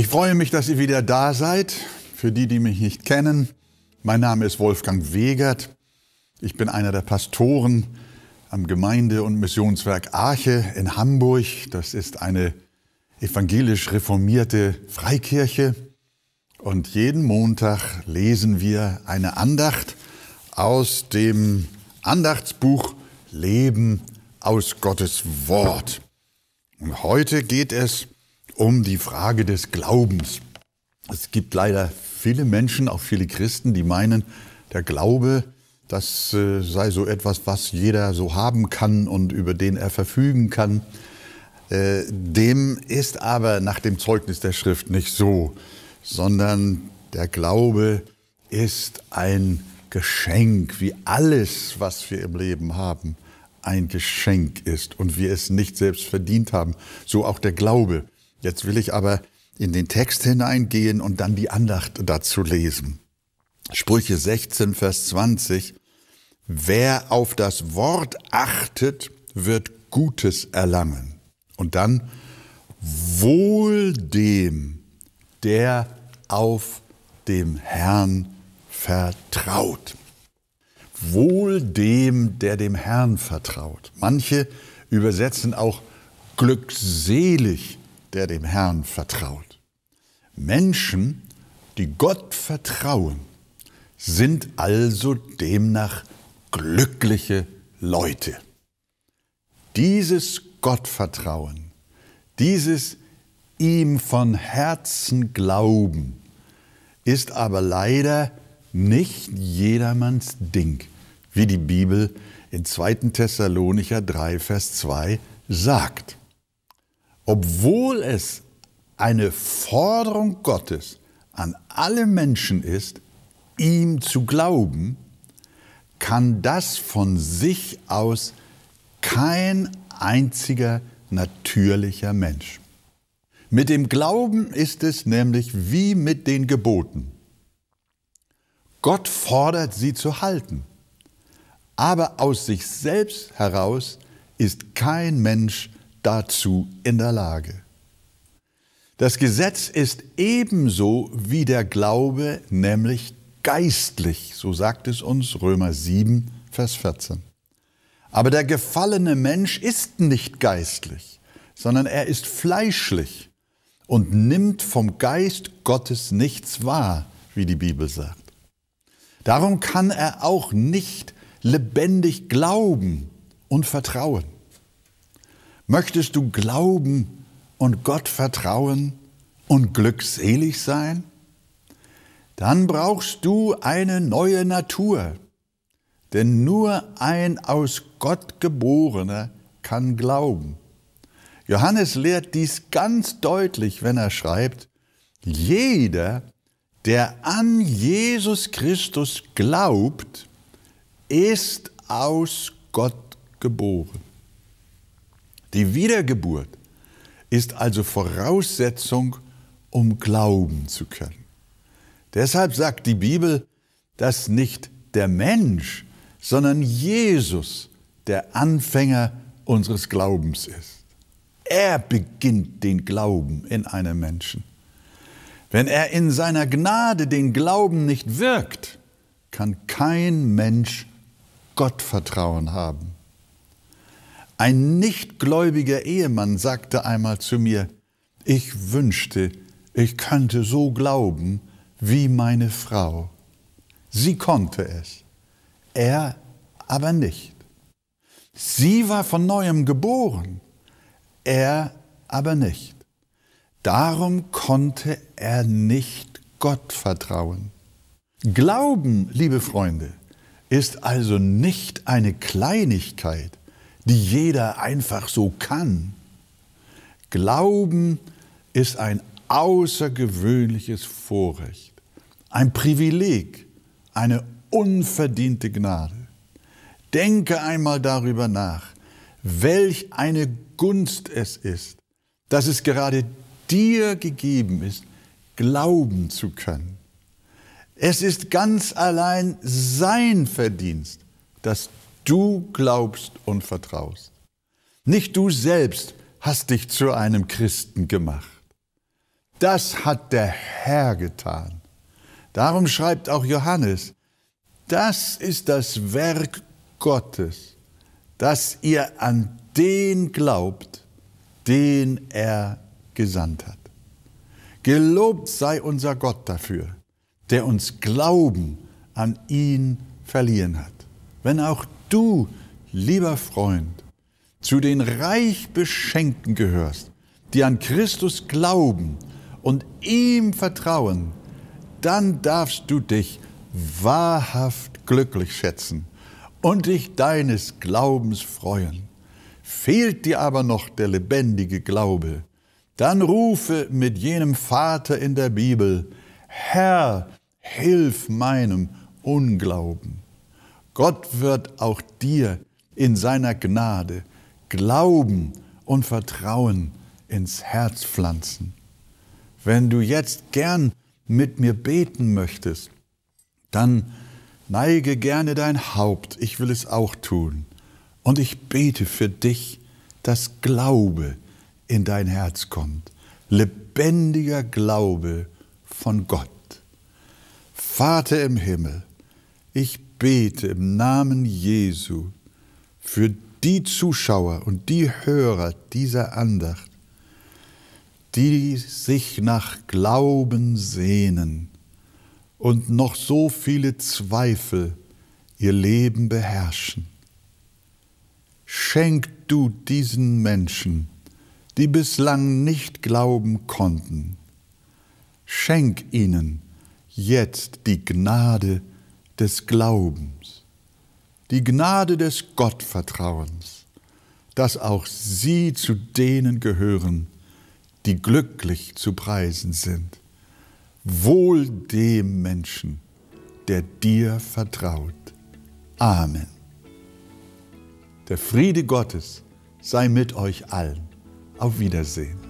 Ich freue mich, dass ihr wieder da seid. Für die, die mich nicht kennen, mein Name ist Wolfgang Wegert. Ich bin einer der Pastoren am Gemeinde- und Missionswerk Arche in Hamburg. Das ist eine evangelisch reformierte Freikirche. Und jeden Montag lesen wir eine Andacht aus dem Andachtsbuch Leben aus Gottes Wort. Und heute geht es um um die Frage des Glaubens. Es gibt leider viele Menschen, auch viele Christen, die meinen, der Glaube, das äh, sei so etwas, was jeder so haben kann und über den er verfügen kann. Äh, dem ist aber nach dem Zeugnis der Schrift nicht so, sondern der Glaube ist ein Geschenk, wie alles, was wir im Leben haben, ein Geschenk ist und wir es nicht selbst verdient haben. So auch der Glaube. Jetzt will ich aber in den Text hineingehen und dann die Andacht dazu lesen. Sprüche 16, Vers 20. Wer auf das Wort achtet, wird Gutes erlangen. Und dann wohl dem, der auf dem Herrn vertraut. Wohl dem, der dem Herrn vertraut. Manche übersetzen auch glückselig der dem Herrn vertraut. Menschen, die Gott vertrauen, sind also demnach glückliche Leute. Dieses Gottvertrauen, dieses ihm von Herzen glauben, ist aber leider nicht jedermanns Ding, wie die Bibel in 2. Thessalonicher 3, Vers 2 sagt obwohl es eine Forderung Gottes an alle Menschen ist, ihm zu glauben, kann das von sich aus kein einziger natürlicher Mensch. Mit dem Glauben ist es nämlich wie mit den Geboten. Gott fordert sie zu halten, aber aus sich selbst heraus ist kein Mensch dazu in der Lage. Das Gesetz ist ebenso wie der Glaube, nämlich geistlich, so sagt es uns Römer 7, Vers 14. Aber der gefallene Mensch ist nicht geistlich, sondern er ist fleischlich und nimmt vom Geist Gottes nichts wahr, wie die Bibel sagt. Darum kann er auch nicht lebendig glauben und vertrauen. Möchtest du glauben und Gott vertrauen und glückselig sein? Dann brauchst du eine neue Natur. Denn nur ein aus Gott geborener kann glauben. Johannes lehrt dies ganz deutlich, wenn er schreibt, jeder, der an Jesus Christus glaubt, ist aus Gott geboren. Die Wiedergeburt ist also Voraussetzung, um glauben zu können. Deshalb sagt die Bibel, dass nicht der Mensch, sondern Jesus der Anfänger unseres Glaubens ist. Er beginnt den Glauben in einem Menschen. Wenn er in seiner Gnade den Glauben nicht wirkt, kann kein Mensch Gottvertrauen haben. Ein nichtgläubiger Ehemann sagte einmal zu mir, ich wünschte, ich könnte so glauben wie meine Frau. Sie konnte es, er aber nicht. Sie war von neuem geboren, er aber nicht. Darum konnte er nicht Gott vertrauen. Glauben, liebe Freunde, ist also nicht eine Kleinigkeit, die jeder einfach so kann. Glauben ist ein außergewöhnliches Vorrecht, ein Privileg, eine unverdiente Gnade. Denke einmal darüber nach, welch eine Gunst es ist, dass es gerade dir gegeben ist, glauben zu können. Es ist ganz allein sein Verdienst, dass du glaubst und vertraust. Nicht du selbst hast dich zu einem Christen gemacht. Das hat der Herr getan. Darum schreibt auch Johannes, das ist das Werk Gottes, dass ihr an den glaubt, den er gesandt hat. Gelobt sei unser Gott dafür, der uns Glauben an ihn verliehen hat, wenn auch du, lieber Freund, zu den reich Beschenkten gehörst, die an Christus glauben und ihm vertrauen, dann darfst du dich wahrhaft glücklich schätzen und dich deines Glaubens freuen. Fehlt dir aber noch der lebendige Glaube, dann rufe mit jenem Vater in der Bibel, Herr, hilf meinem Unglauben. Gott wird auch dir in seiner Gnade Glauben und Vertrauen ins Herz pflanzen. Wenn du jetzt gern mit mir beten möchtest, dann neige gerne dein Haupt, ich will es auch tun, und ich bete für dich, dass Glaube in dein Herz kommt, lebendiger Glaube von Gott. Vater im Himmel, ich bete bete im Namen Jesu für die Zuschauer und die Hörer dieser Andacht, die sich nach Glauben sehnen und noch so viele Zweifel ihr Leben beherrschen. Schenk du diesen Menschen, die bislang nicht glauben konnten, schenk ihnen jetzt die Gnade, des Glaubens, die Gnade des Gottvertrauens, dass auch sie zu denen gehören, die glücklich zu preisen sind. Wohl dem Menschen, der dir vertraut. Amen. Der Friede Gottes sei mit euch allen. Auf Wiedersehen.